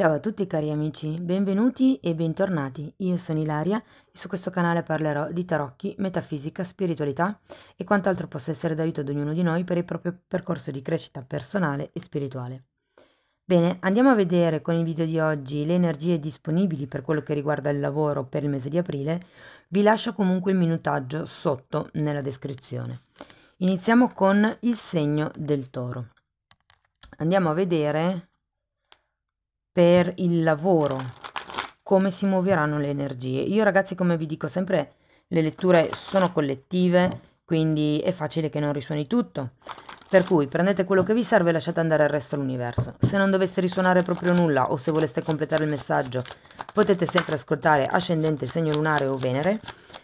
Ciao a tutti cari amici, benvenuti e bentornati. Io sono Ilaria e su questo canale parlerò di tarocchi, metafisica, spiritualità e quant'altro possa essere d'aiuto ad ognuno di noi per il proprio percorso di crescita personale e spirituale. Bene, andiamo a vedere con il video di oggi le energie disponibili per quello che riguarda il lavoro per il mese di aprile. Vi lascio comunque il minutaggio sotto nella descrizione. Iniziamo con il segno del toro. Andiamo a vedere per il lavoro, come si muoveranno le energie. Io ragazzi, come vi dico sempre, le letture sono collettive, quindi è facile che non risuoni tutto. Per cui prendete quello che vi serve e lasciate andare il resto all'universo. Se non dovesse risuonare proprio nulla o se voleste completare il messaggio, potete sempre ascoltare Ascendente, Segno Lunare o Venere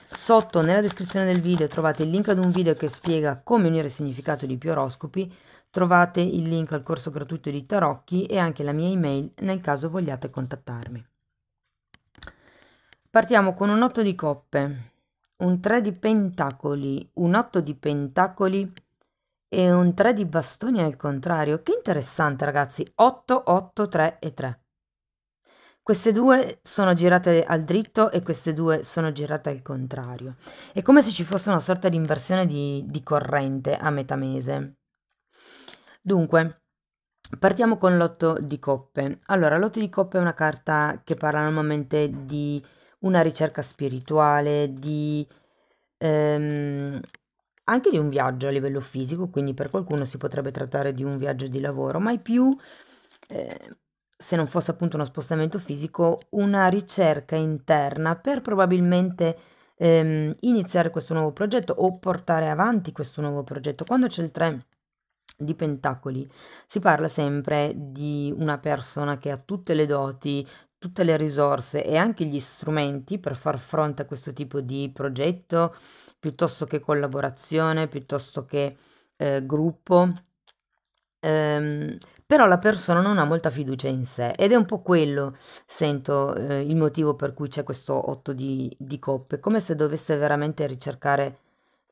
Sotto nella descrizione del video trovate il link ad un video che spiega come unire il significato di più oroscopi, trovate il link al corso gratuito di tarocchi e anche la mia email nel caso vogliate contattarmi. Partiamo con un 8 di coppe, un 3 di pentacoli, un 8 di pentacoli e un 3 di bastoni al contrario. Che interessante ragazzi, 8, 8, 3 e 3. Queste due sono girate al dritto e queste due sono girate al contrario. È come se ci fosse una sorta di inversione di, di corrente a metà mese. Dunque, partiamo con l'otto di coppe. Allora, l'otto di coppe è una carta che parla normalmente di una ricerca spirituale, di... Ehm, anche di un viaggio a livello fisico, quindi per qualcuno si potrebbe trattare di un viaggio di lavoro, ma è più eh, se non fosse appunto uno spostamento fisico, una ricerca interna per probabilmente ehm, iniziare questo nuovo progetto o portare avanti questo nuovo progetto. Quando c'è il 3 di Pentacoli si parla sempre di una persona che ha tutte le doti, tutte le risorse e anche gli strumenti per far fronte a questo tipo di progetto, piuttosto che collaborazione, piuttosto che eh, gruppo. Ehm, però la persona non ha molta fiducia in sé ed è un po' quello, sento, eh, il motivo per cui c'è questo otto di, di coppe, come se dovesse veramente ricercare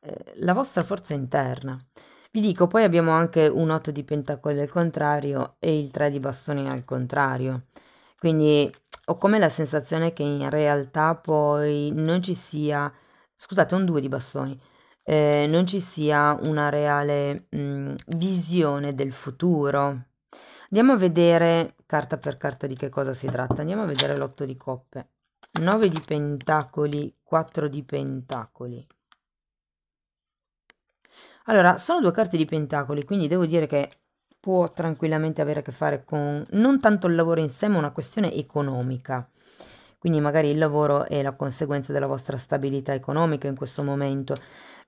eh, la vostra forza interna. Vi dico, poi abbiamo anche un 8 di pentacoli al contrario e il 3 di bastoni al contrario. Quindi ho come la sensazione che in realtà poi non ci sia, scusate, un 2 di bastoni, eh, non ci sia una reale mh, mm, visione del futuro. Andiamo a vedere carta per carta di che cosa si tratta. Andiamo a vedere l'otto di coppe. 9 di pentacoli, 4 di pentacoli. Allora, sono due carte di pentacoli, quindi devo dire che può tranquillamente avere a che fare con non tanto il lavoro in sé, ma una questione economica quindi magari il lavoro è la conseguenza della vostra stabilità economica in questo momento.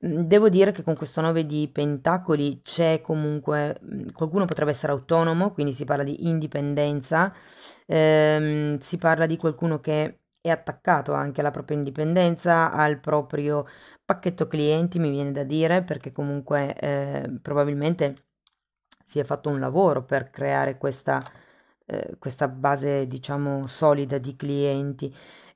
Mm, devo dire che con questo 9 di pentacoli c'è comunque mm, qualcuno potrebbe essere autonomo, quindi si parla di indipendenza, ehm, si parla di qualcuno che è attaccato anche alla propria indipendenza, al proprio pacchetto clienti, mi viene da dire, perché comunque eh, probabilmente si è fatto un lavoro per creare questa eh, questa base, diciamo, solida di clienti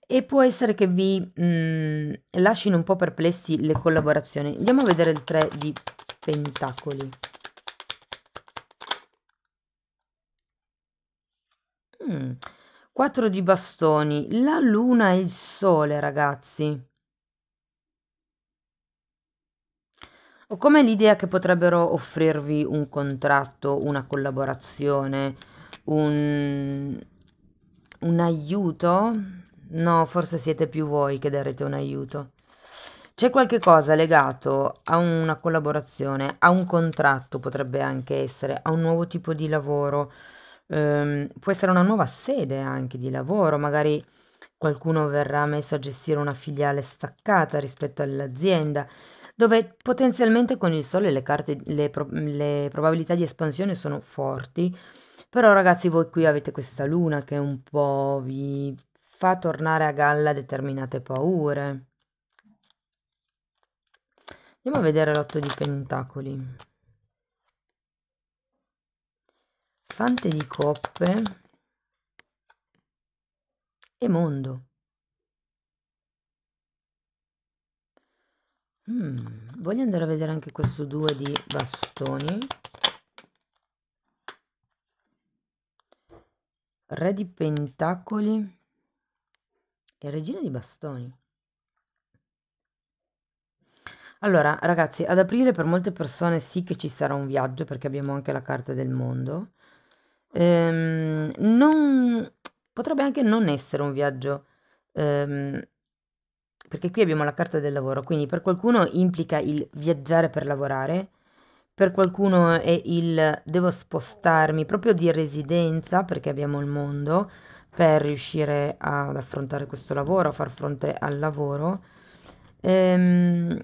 e può essere che vi mh, mm, lasciano un po' perplessi le collaborazioni. Andiamo a vedere il 3 di Pentacoli. Mm. 4 di bastoni, la luna e il sole, ragazzi. Ho come l'idea che potrebbero offrirvi un contratto, una collaborazione, un, un aiuto? No, forse siete più voi che darete un aiuto. C'è qualche cosa legato a una collaborazione, a un contratto potrebbe anche essere, a un nuovo tipo di lavoro, ehm, può essere una nuova sede anche di lavoro, magari qualcuno verrà messo a gestire una filiale staccata rispetto all'azienda, dove potenzialmente con il sole le, carte, le, pro, le probabilità di espansione sono forti però ragazzi voi qui avete questa luna che un po' vi fa tornare a galla determinate paure. Andiamo a vedere l'otto di pentacoli. Fante di coppe e mondo. Mm, voglio andare a vedere anche questo due di bastoni. Re di Pentacoli e Regina di Bastoni. Allora, ragazzi, ad aprile per molte persone sì che ci sarà un viaggio perché abbiamo anche la carta del mondo. Ehm, non, potrebbe anche non essere un viaggio ehm, perché qui abbiamo la carta del lavoro, quindi per qualcuno implica il viaggiare per lavorare per qualcuno è il devo spostarmi proprio di residenza perché abbiamo il mondo per riuscire ad affrontare questo lavoro, a far fronte al lavoro. Ehm,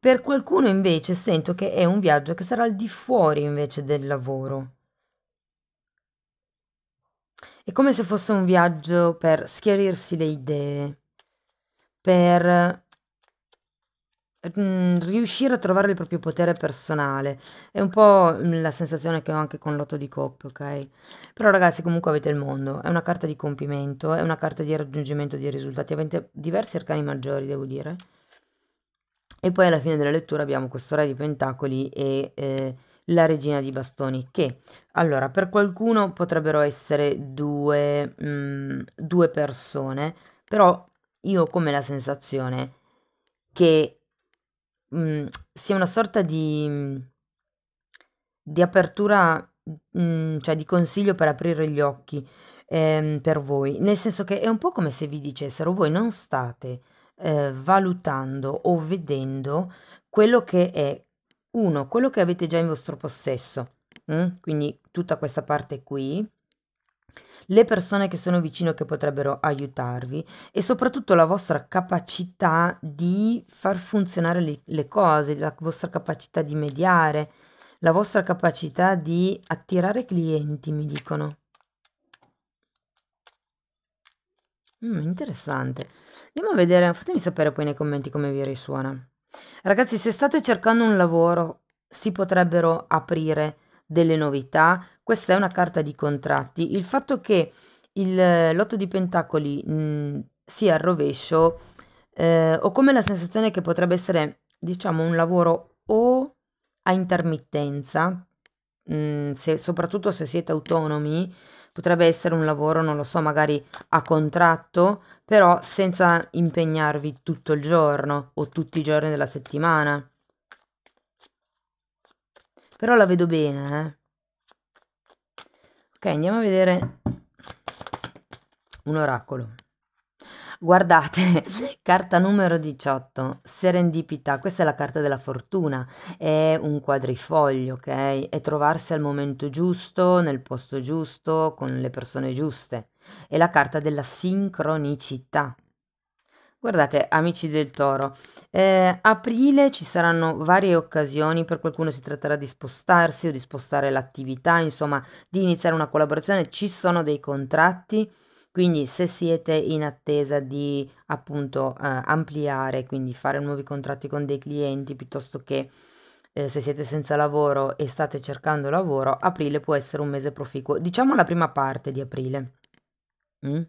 per qualcuno invece sento che è un viaggio che sarà al di fuori invece del lavoro. È come se fosse un viaggio per schiarirsi le idee, per Mhmm, riuscire a trovare il proprio potere personale. È un po', la sensazione che ho anche con l'otto di coppe, okay, però ragazzi comunque avete il mondo, è una carta di compimento, è una carta di raggiungimento di risultati, avete diversi arcani maggiori devo dire. E poi alla fine della lettura abbiamo questo re di pentacoli e, ehm, la regina di bastoni che, allora per qualcuno potrebbero essere due, mhmm, 2 persone, però io ho come la sensazione che Mm, sia una sorta di di apertura, mhmm, cioè di consiglio per aprire gli occhi, ehm, per voi. Nel senso che è un po' come se vi dicessero: "Voi non state, ehm, valutando o vedendo quello che è uno, quello che avete già in vostro possesso", mh, mm? quindi tutta questa parte qui le persone che sono vicino che potrebbero aiutarvi e soprattutto la vostra capacità di far funzionare le, le cose, la vostra capacità di mediare, la vostra capacità di attirare clienti, mi dicono. Mm, interessante. Andiamo a vedere, fatemi sapere poi nei commenti come vi risuona. Ragazzi, se state cercando un lavoro, si potrebbero aprire delle novità, questa è una carta di contratti. Il fatto che il eh, lotto di pentacoli mh, mm, sia al rovescio eh, ho come la sensazione che potrebbe essere, diciamo, un lavoro o a intermittenza, mh, mm, se, soprattutto se siete autonomi, potrebbe essere un lavoro, non lo so, magari a contratto, però senza impegnarvi tutto il giorno o tutti i giorni della settimana. Però la vedo bene, eh. Ok, andiamo a vedere un oracolo. Guardate, carta numero 18, serendipità, questa è la carta della fortuna, è un quadrifoglio, ok? È trovarsi al momento giusto, nel posto giusto, con le persone giuste. È la carta della sincronicità, Guardate, amici del toro, eh, aprile ci saranno varie occasioni, per qualcuno si tratterà di spostarsi o di spostare l'attività, insomma, di iniziare una collaborazione, ci sono dei contratti, quindi se siete in attesa di appunto eh, ampliare, quindi fare nuovi contratti con dei clienti piuttosto che eh, se siete senza lavoro e state cercando lavoro, aprile può essere un mese proficuo, diciamo la prima parte di aprile. Mm?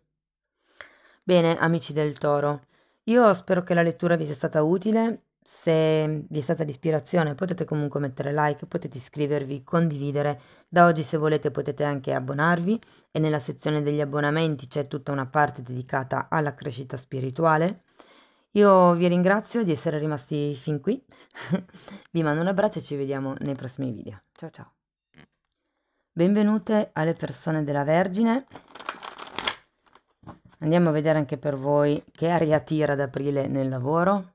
Bene, amici del toro. Io spero che la lettura vi sia stata utile, se vi è stata di ispirazione potete comunque mettere like, potete iscrivervi, condividere, da oggi se volete potete anche abbonarvi e nella sezione degli abbonamenti c'è tutta una parte dedicata alla crescita spirituale. Io vi ringrazio di essere rimasti fin qui, vi mando un abbraccio e ci vediamo nei prossimi video. Ciao ciao! Benvenute alle persone della Vergine andiamo a vedere anche per voi che aria tira ad aprile nel lavoro.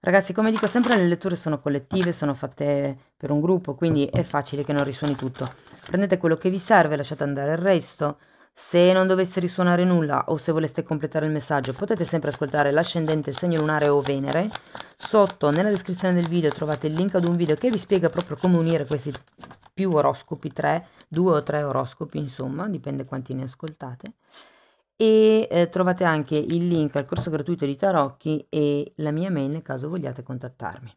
Ragazzi, come dico sempre, le letture sono collettive, sono fatte per un gruppo, quindi è facile che non risuoni tutto. Prendete quello che vi serve, lasciate andare il resto. Se non dovesse risuonare nulla o se voleste completare il messaggio, potete sempre ascoltare l'ascendente, il segno lunare o Venere. Sotto, nella descrizione del video, trovate il link ad un video che vi spiega proprio come unire questi più oroscopi, 3, 2 o 3 oroscopi, insomma, dipende quanti ne ascoltate e eh, trovate anche il link al corso gratuito di tarocchi e la mia mail nel caso vogliate contattarmi.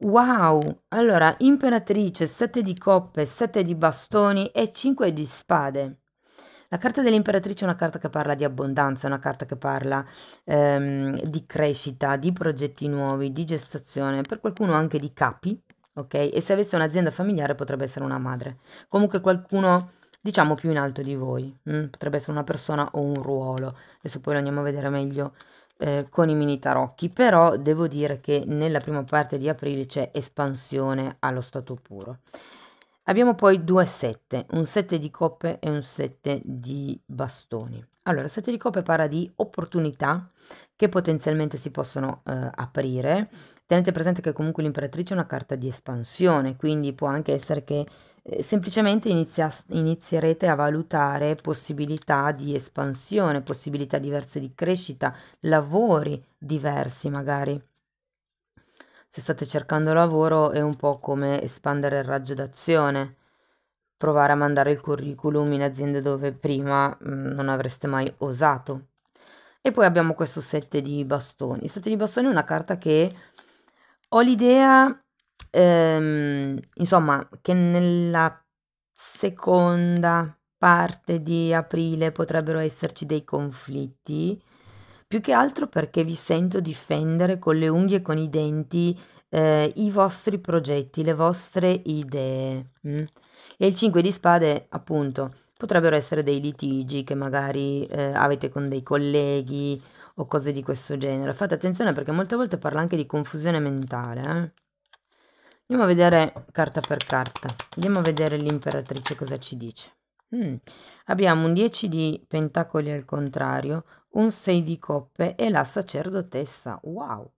Wow! Allora, imperatrice, 7 di coppe, 7 di bastoni e 5 di spade. La carta dell'imperatrice è una carta che parla di abbondanza, una carta che parla ehm, di crescita, di progetti nuovi, di gestazione, per qualcuno anche di capi, ok? E se avesse un'azienda familiare potrebbe essere una madre. Comunque qualcuno diciamo più in alto di voi, mm? potrebbe essere una persona o un ruolo, adesso poi lo andiamo a vedere meglio eh, con i mini tarocchi, però devo dire che nella prima parte di aprile c'è espansione allo stato puro. Abbiamo poi due sette, un sette di coppe e un sette di bastoni. Allora, sette di coppe parla di opportunità che potenzialmente si possono eh, aprire. Tenete presente che comunque l'imperatrice è una carta di espansione, quindi può anche essere che eh, semplicemente inizia, inizierete a valutare possibilità di espansione, possibilità diverse di crescita, lavori diversi magari. Se state cercando lavoro è un po' come espandere il raggio d'azione, provare a mandare il curriculum in aziende dove prima mm, non avreste mai osato. E poi abbiamo questo sette di bastoni. Il sette di bastoni è una carta che ho l'idea Ehm, insomma, che nella seconda parte di aprile potrebbero esserci dei conflitti, più che altro perché vi sento difendere con le unghie e con i denti eh, i vostri progetti, le vostre idee. mm? E il 5 di spade, appunto, potrebbero essere dei litigi che magari eh, avete con dei colleghi o cose di questo genere. Fate attenzione perché molte volte parla anche di confusione mentale, eh. Andiamo a vedere carta per carta. Andiamo a vedere l'imperatrice cosa ci dice. Mm. Abbiamo un 10 di pentacoli al contrario, un 6 di coppe e la sacerdotessa. Wow!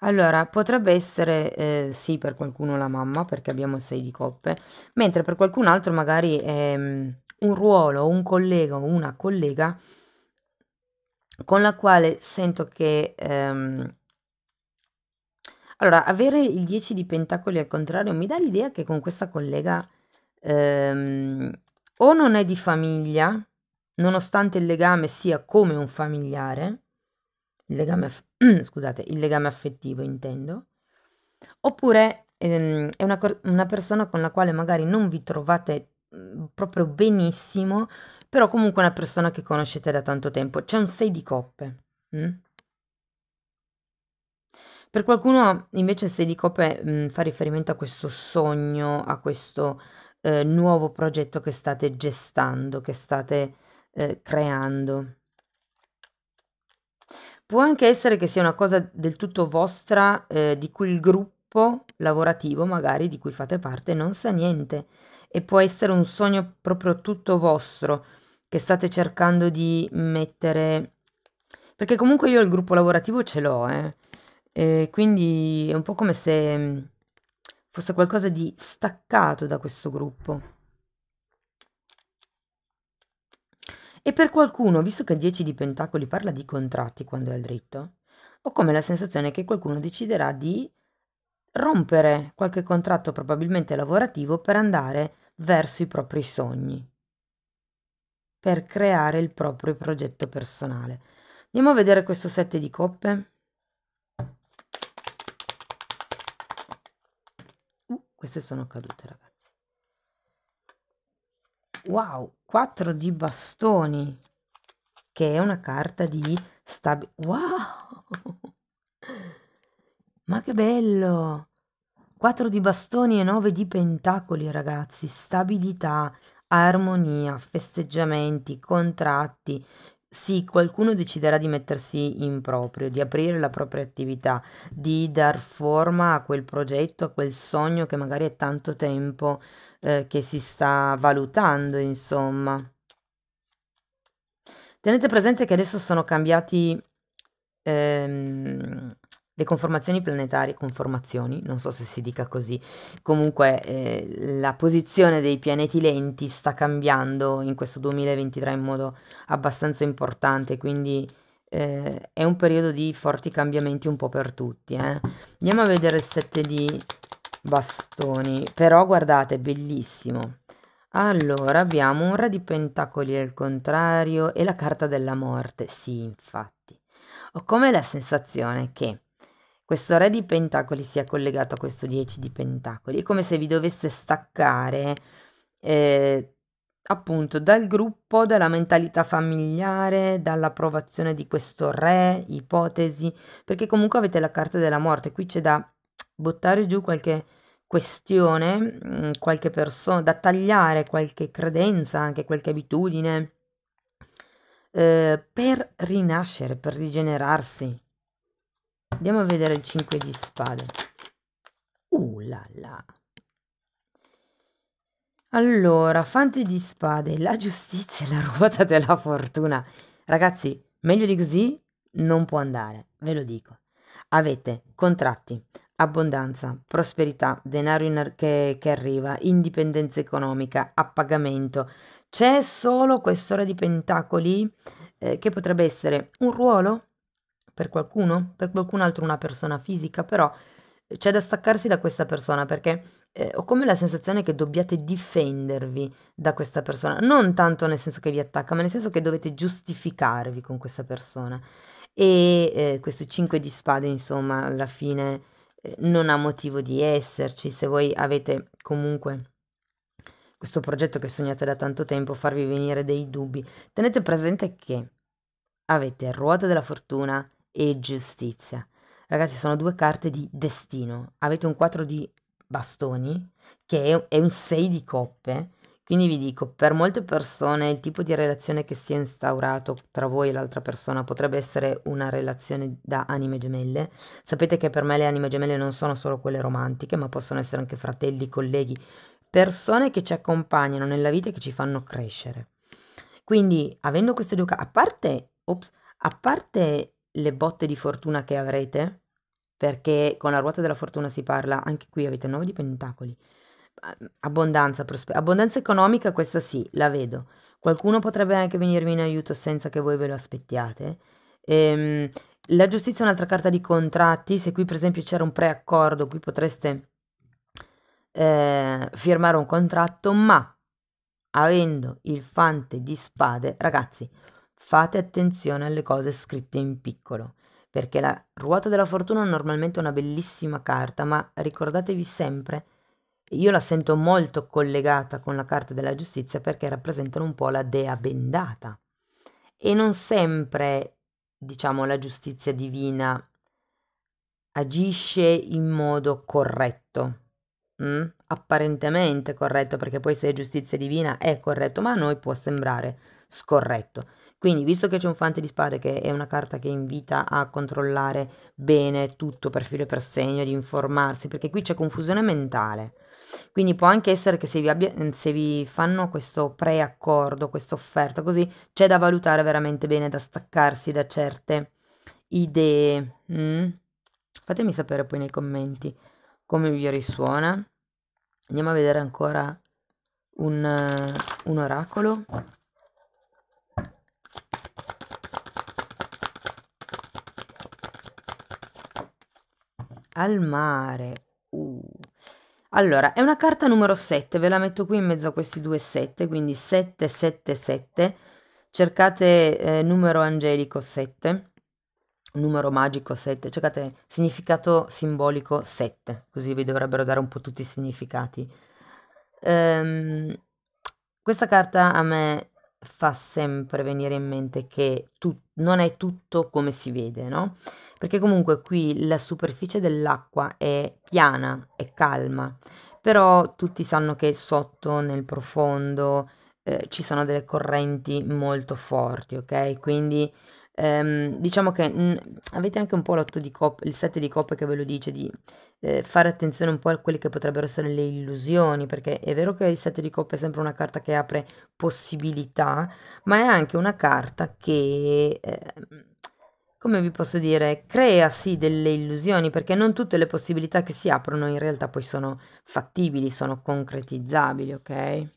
Allora, potrebbe essere eh, sì per qualcuno la mamma perché abbiamo 6 di coppe, mentre per qualcun altro magari è mm, un ruolo, un collega o una collega con la quale sento che ehm, allora, avere il 10 di pentacoli al contrario mi dà l'idea che con questa collega, ehm, o non è di famiglia, nonostante il legame sia come un familiare, il legame, aff- scusate, il legame affettivo intendo, oppure ehm, è una, cor- una persona con la quale magari non vi trovate mm, proprio benissimo, però comunque è una persona che conoscete da tanto tempo. C'è un 6 di coppe. mm? Per qualcuno invece se di Cope mh, mhmm, fa riferimento a questo sogno, a questo eh, nuovo progetto che state gestando, che state eh, creando. Può anche essere che sia una cosa del tutto vostra eh, di cui il gruppo lavorativo magari di cui fate parte non sa niente e può essere un sogno proprio tutto vostro che state cercando di mettere perché comunque io il gruppo lavorativo ce l'ho, eh. Ehm, quindi è un po' come se, mm, fosse qualcosa di staccato da questo gruppo. E per qualcuno, visto che il 10 di Pentacoli parla di contratti quando è al dritto, ho come la sensazione che qualcuno deciderà di rompere qualche contratto, probabilmente lavorativo, per andare verso i propri sogni, per creare il proprio progetto personale. Andiamo a vedere questo 7 di coppe. queste sono cadute ragazzi wow 4 di bastoni che è una carta di stab wow ma che bello 4 di bastoni e 9 di pentacoli ragazzi stabilità armonia festeggiamenti contratti sì, qualcuno deciderà di mettersi in proprio, di aprire la propria attività, di dar forma a quel progetto, a quel sogno che magari è tanto tempo eh, che si sta valutando, insomma. Tenete presente che adesso sono cambiati ehm, le conformazioni planetarie, conformazioni, non so se si dica così, comunque eh, la posizione dei pianeti lenti sta cambiando in questo 2023 in modo abbastanza importante, quindi eh, è un periodo di forti cambiamenti un po' per tutti. Eh. Andiamo a vedere il set di bastoni, però guardate, bellissimo. Allora, abbiamo un re di pentacoli al contrario e la carta della morte, sì, infatti. Ho come la sensazione che questo re di pentacoli sia collegato a questo 10 di pentacoli, è come se vi dovesse staccare eh, appunto dal gruppo, dalla mentalità familiare, dall'approvazione di questo re, ipotesi, perché comunque avete la carta della morte, qui c'è da buttare giù qualche questione, mm, qualche persona, da tagliare qualche credenza, anche qualche abitudine, eh, per rinascere, per rigenerarsi, Andiamo a vedere il 5 di spade. Uh la la. Allora, fante di spade, la giustizia e la ruota della fortuna. Ragazzi, meglio di così non può andare, ve lo dico. Avete contratti, abbondanza, prosperità, denaro ar- che, che arriva, indipendenza economica, appagamento. C'è solo quest'ora di pentacoli eh, che potrebbe essere un ruolo, per qualcuno, per qualcun altro una persona fisica, però eh, c'è da staccarsi da questa persona perché eh, ho come la sensazione che dobbiate difendervi da questa persona, non tanto nel senso che vi attacca, ma nel senso che dovete giustificarvi con questa persona. E eh, questo 5 di spade, insomma, alla fine eh, non ha motivo di esserci. Se voi avete comunque questo progetto che sognate da tanto tempo, farvi venire dei dubbi, tenete presente che avete ruota della fortuna, e giustizia. Ragazzi, sono due carte di destino. Avete un 4 di bastoni, che è un 6 di coppe. Quindi vi dico, per molte persone il tipo di relazione che si è instaurato tra voi e l'altra persona potrebbe essere una relazione da anime gemelle. Sapete che per me le anime gemelle non sono solo quelle romantiche, ma possono essere anche fratelli, colleghi, persone che ci accompagnano nella vita e che ci fanno crescere. Quindi, avendo queste due carte, a parte, ops, a parte le botte di fortuna che avrete, perché con la ruota della fortuna si parla, anche qui avete 9 di pentacoli. Abbondanza, prospe- abbondanza economica, questa sì, la vedo. Qualcuno potrebbe anche venirvi in aiuto senza che voi ve lo aspettiate. Ehm, la giustizia è un'altra carta di contratti, se qui per esempio c'era un preaccordo, qui potreste eh, firmare un contratto, ma avendo il fante di spade, ragazzi, Fate attenzione alle cose scritte in piccolo, perché la ruota della fortuna è normalmente una bellissima carta, ma ricordatevi sempre, io la sento molto collegata con la carta della giustizia perché rappresentano un po' la dea bendata. E non sempre, diciamo, la giustizia divina agisce in modo corretto, Mm? apparentemente corretto, perché poi se è giustizia divina è corretto, ma a noi può sembrare scorretto. Quindi, visto che c'è un fante di spade che è una carta che invita a controllare bene tutto per filo e per segno, di informarsi, perché qui c'è confusione mentale. Quindi può anche essere che se vi, abbia, se vi fanno questo preaccordo, questa offerta così, c'è da valutare veramente bene, da staccarsi da certe idee. Mm? Fatemi sapere poi nei commenti come vi risuona. Andiamo a vedere ancora un, eh, un oracolo. al mare. Uh. Allora, è una carta numero 7, ve la metto qui in mezzo a questi due 7, quindi 777. Cercate eh, numero angelico 7, numero magico 7, cercate significato simbolico 7, così vi dovrebbero dare un po' tutti i significati. Ehm, questa carta a me fa sempre venire in mente che tu- non è tutto come si vede, no? Perché comunque qui la superficie dell'acqua è piana, è calma, però tutti sanno che sotto, nel profondo, eh, ci sono delle correnti molto forti, ok? Quindi ehm, diciamo che mh, mm, avete anche un po' l'otto di coppe, il sette di coppe che ve lo dice di eh, fare attenzione un po' a quelle che potrebbero essere le illusioni, perché è vero che il sette di coppe è sempre una carta che apre possibilità, ma è anche una carta che... Eh, come vi posso dire, crea sì delle illusioni perché non tutte le possibilità che si aprono in realtà poi sono fattibili, sono concretizzabili, ok?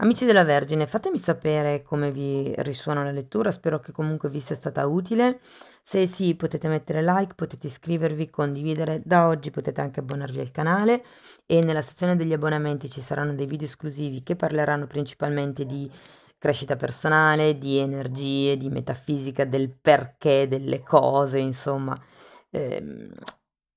Amici della Vergine, fatemi sapere come vi risuona la lettura, spero che comunque vi sia stata utile. Se sì, potete mettere like, potete iscrivervi, condividere. Da oggi potete anche abbonarvi al canale e nella sezione degli abbonamenti ci saranno dei video esclusivi che parleranno principalmente di crescita personale, di energie, di metafisica, del perché delle cose, insomma. Eh,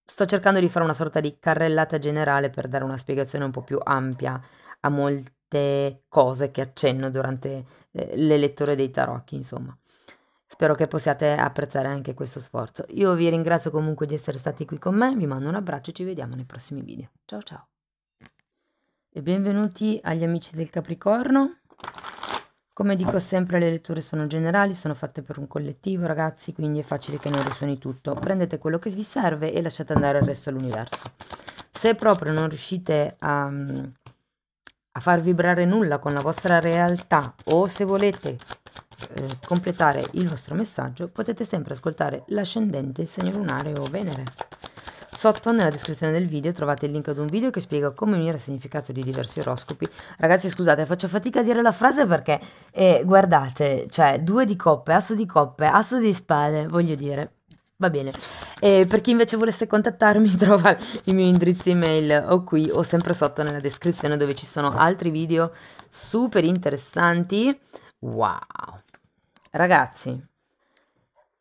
sto cercando di fare una sorta di carrellata generale per dare una spiegazione un po' più ampia a molti tante cose che accenno durante eh, le letture dei tarocchi, insomma. Spero che possiate apprezzare anche questo sforzo. Io vi ringrazio comunque di essere stati qui con me, vi mando un abbraccio e ci vediamo nei prossimi video. Ciao ciao! E benvenuti agli amici del Capricorno. Come dico sempre, le letture sono generali, sono fatte per un collettivo, ragazzi, quindi è facile che non risuoni tutto. Prendete quello che vi serve e lasciate andare il resto all'universo. Se proprio non riuscite a mm, a far vibrare nulla con la vostra realtà o se volete eh, completare il vostro messaggio potete sempre ascoltare l'ascendente, il segno lunare o Venere. Sotto nella descrizione del video trovate il link ad un video che spiega come unire il significato di diversi oroscopi. Ragazzi scusate faccio fatica a dire la frase perché eh, guardate, cioè due di coppe, asso di coppe, asso di spade, voglio dire Va bene, eh, per chi invece volesse contattarmi trova il mio indirizzo email o qui o sempre sotto nella descrizione dove ci sono altri video super interessanti. Wow! Ragazzi,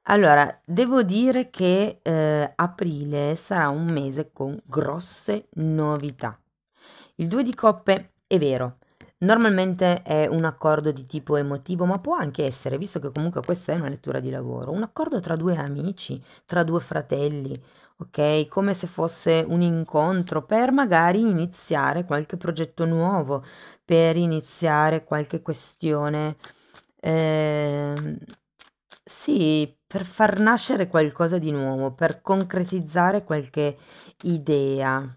allora devo dire che eh, aprile sarà un mese con grosse novità. Il due di coppe è vero, Normalmente è un accordo di tipo emotivo, ma può anche essere, visto che comunque questa è una lettura di lavoro, un accordo tra due amici, tra due fratelli, ok? Come se fosse un incontro per magari iniziare qualche progetto nuovo, per iniziare qualche questione. Eh, sì, per far nascere qualcosa di nuovo, per concretizzare qualche idea.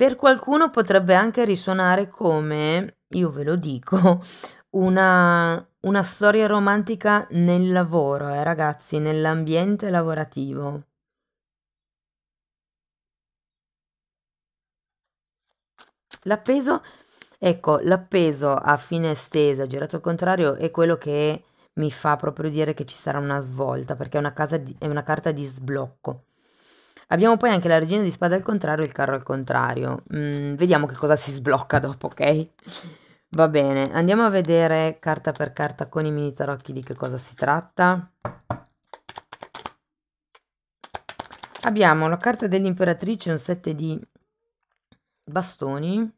Per qualcuno potrebbe anche risuonare come, io ve lo dico, una, una storia romantica nel lavoro, eh, ragazzi, nell'ambiente lavorativo. L'appeso, ecco, l'appeso a fine estesa, girato al contrario, è quello che mi fa proprio dire che ci sarà una svolta, perché è una, casa di, è una carta di sblocco. Abbiamo poi anche la regina di spada al contrario e il carro al contrario. Mm, vediamo che cosa si sblocca dopo, ok? Va bene, andiamo a vedere carta per carta con i mini tarocchi di che cosa si tratta. Abbiamo la carta dell'imperatrice, un set di bastoni.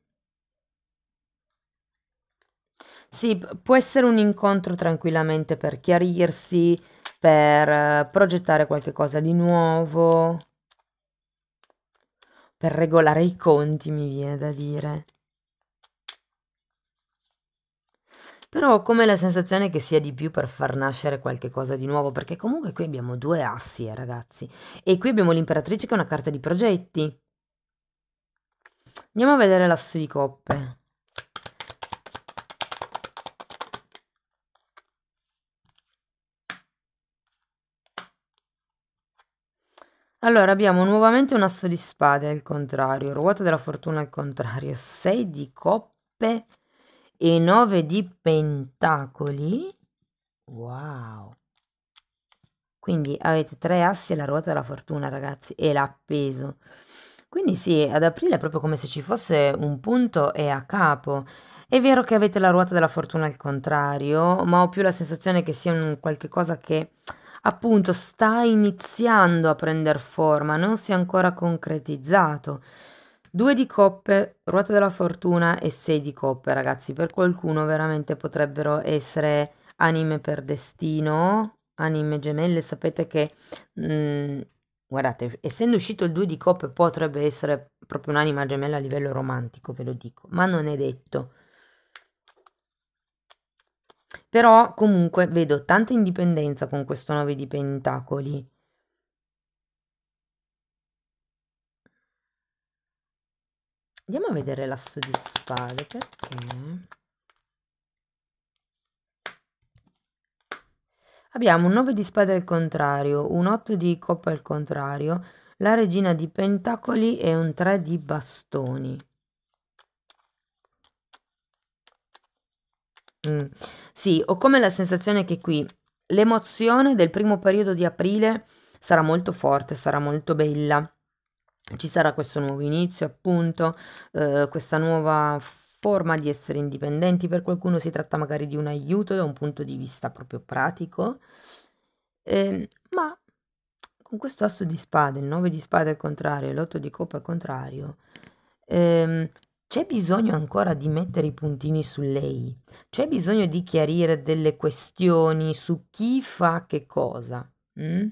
Sì, può essere un incontro tranquillamente per chiarirsi, per eh, progettare qualche cosa di nuovo, per regolare i conti, mi viene da dire. Però ho come la sensazione che sia di più per far nascere qualche cosa di nuovo, perché comunque qui abbiamo due assi, eh, ragazzi. E qui abbiamo l'imperatrice che è una carta di progetti. Andiamo a vedere l'asso di coppe. Allora abbiamo nuovamente un asso di spade al contrario, ruota della fortuna al contrario, 6 di coppe e 9 di pentacoli. Wow. Quindi avete tre assi e la ruota della fortuna, ragazzi, e l'ha appeso. Quindi sì, ad aprile è proprio come se ci fosse un punto e a capo. È vero che avete la ruota della fortuna al contrario, ma ho più la sensazione che sia un qualche cosa che appunto sta iniziando a prendere forma, non si è ancora concretizzato. Due di coppe, ruota della fortuna e sei di coppe, ragazzi, per qualcuno veramente potrebbero essere anime per destino, anime gemelle, sapete che mh, mm, guardate, essendo uscito il due di coppe potrebbe essere proprio un'anima gemella a livello romantico, ve lo dico, ma non è detto. Però comunque vedo tanta indipendenza con questo 9 di pentacoli. Andiamo a vedere l'asso di spade perché abbiamo un 9 di spade al contrario, un 8 di coppa al contrario, la regina di pentacoli e un 3 di bastoni. Mm. Sì, ho come la sensazione che qui l'emozione del primo periodo di aprile sarà molto forte, sarà molto bella. Ci sarà questo nuovo inizio, appunto, eh, questa nuova forma di essere indipendenti. Per qualcuno si tratta magari di un aiuto da un punto di vista proprio pratico. Eh, ma con questo asso di spade, il 9 di spade al contrario l'8 di coppa al contrario, ehm, c'è bisogno ancora di mettere i puntini su lei, c'è bisogno di chiarire delle questioni su chi fa che cosa, mm?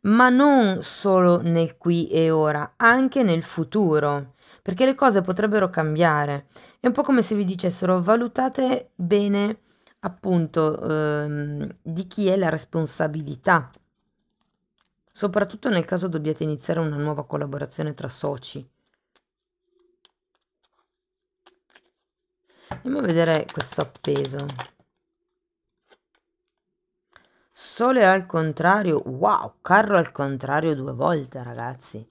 ma non solo nel qui e ora, anche nel futuro, perché le cose potrebbero cambiare. È un po' come se vi dicessero valutate bene appunto ehm, di chi è la responsabilità, soprattutto nel caso dobbiate iniziare una nuova collaborazione tra soci. andiamo a vedere questo appeso sole al contrario wow carro al contrario due volte ragazzi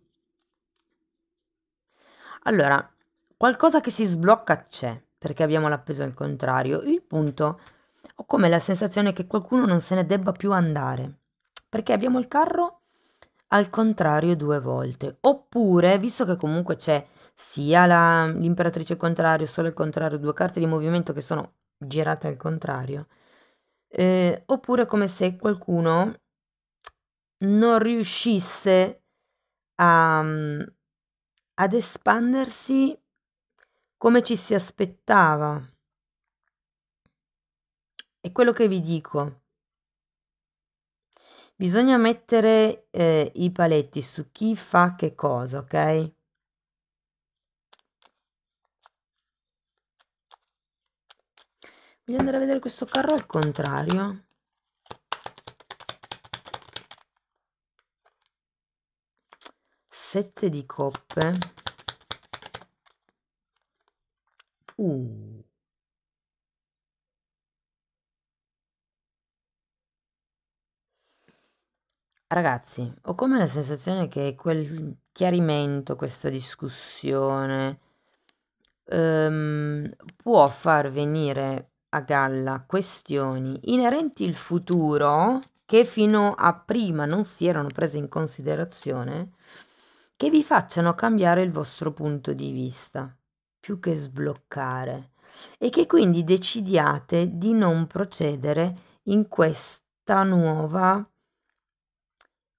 allora qualcosa che si sblocca c'è perché abbiamo l'appeso al contrario il punto ho come la sensazione che qualcuno non se ne debba più andare perché abbiamo il carro al contrario due volte oppure visto che comunque c'è sia la, l'imperatrice contrario, solo il contrario, due carte di movimento che sono girate al contrario, eh, oppure come se qualcuno non riuscisse a, mm, ad espandersi come ci si aspettava. E quello che vi dico. Bisogna mettere eh, i paletti su chi fa che cosa, ok? voglio andare a vedere questo carro al contrario sette di coppe uh. Ragazzi, ho come la sensazione che quel chiarimento, questa discussione, um, può far venire a galla questioni inerenti il futuro che fino a prima non si erano prese in considerazione, che vi facciano cambiare il vostro punto di vista, più che sbloccare, e che quindi decidiate di non procedere in questa nuova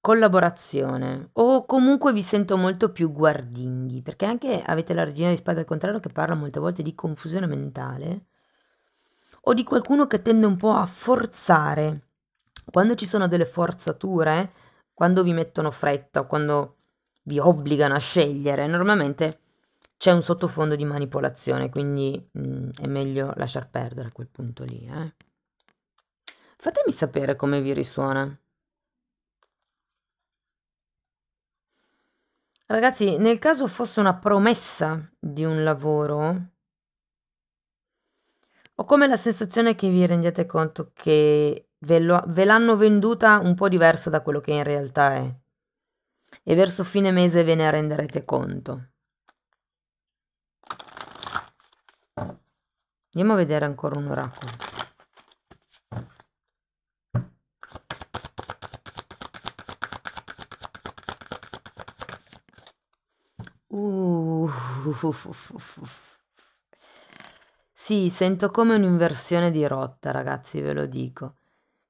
collaborazione o comunque vi sento molto più guardinghi perché anche avete la regina di spada al contrario che parla molte volte di confusione mentale o di qualcuno che tende un po' a forzare. Quando ci sono delle forzature, quando vi mettono fretta o quando vi obbligano a scegliere, normalmente c'è un sottofondo di manipolazione, quindi mh, mm, è meglio lasciar perdere quel punto lì. Eh? Fatemi sapere come vi risuona. Ragazzi, nel caso fosse una promessa di un lavoro, ho come la sensazione che vi rendiate conto che ve, lo- ve l'hanno venduta un po' diversa da quello che in realtà è. E verso fine mese ve ne renderete conto. Andiamo a vedere ancora un oracolo. Uh, uh, uh, uh sì, sento come un'inversione di rotta, ragazzi, ve lo dico.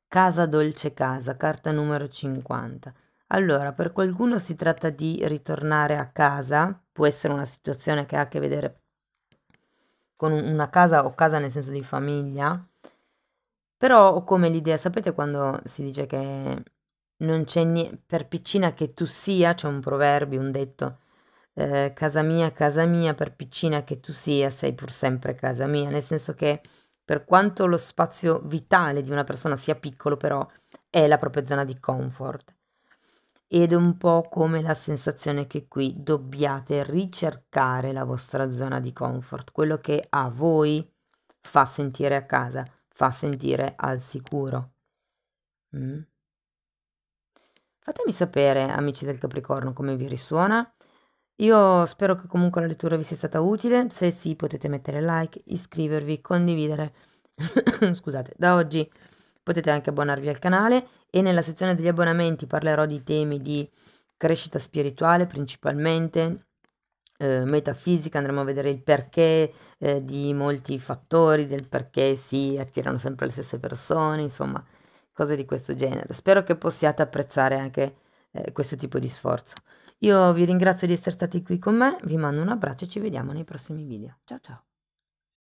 Casa dolce casa, carta numero 50. Allora, per qualcuno si tratta di ritornare a casa, può essere una situazione che ha a che vedere con una casa o casa nel senso di famiglia, però ho come l'idea, sapete quando si dice che non c'è niente, per piccina che tu sia, c'è un proverbio, un detto, eh, casa mia, casa mia, per piccina che tu sia, sei pur sempre casa mia, nel senso che per quanto lo spazio vitale di una persona sia piccolo, però è la propria zona di comfort. Ed è un po' come la sensazione che qui dobbiate ricercare la vostra zona di comfort, quello che a voi fa sentire a casa, fa sentire al sicuro. Mm. Fatemi sapere, amici del Capricorno, come vi risuona. Io spero che comunque la lettura vi sia stata utile, se sì potete mettere like, iscrivervi, condividere. Scusate, da oggi potete anche abbonarvi al canale e nella sezione degli abbonamenti parlerò di temi di crescita spirituale principalmente, eh, metafisica, andremo a vedere il perché eh, di molti fattori, del perché si attirano sempre le stesse persone, insomma, cose di questo genere. Spero che possiate apprezzare anche eh, questo tipo di sforzo. Io vi ringrazio di essere stati qui con me, vi mando un abbraccio e ci vediamo nei prossimi video. Ciao ciao!